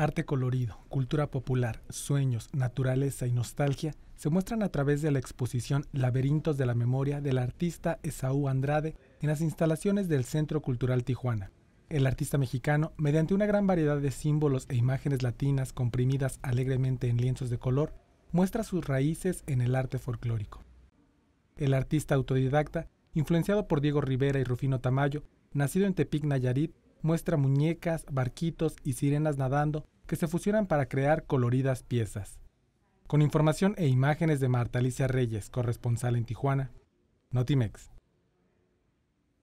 arte colorido, cultura popular, sueños, naturaleza y nostalgia se muestran a través de la exposición Laberintos de la Memoria del artista Esaú Andrade en las instalaciones del Centro Cultural Tijuana. El artista mexicano, mediante una gran variedad de símbolos e imágenes latinas comprimidas alegremente en lienzos de color, muestra sus raíces en el arte folclórico. El artista autodidacta, influenciado por Diego Rivera y Rufino Tamayo, nacido en Tepic, Nayarit, muestra muñecas, barquitos y sirenas nadando que se fusionan para crear coloridas piezas. Con información e imágenes de Marta Alicia Reyes, corresponsal en Tijuana, Notimex.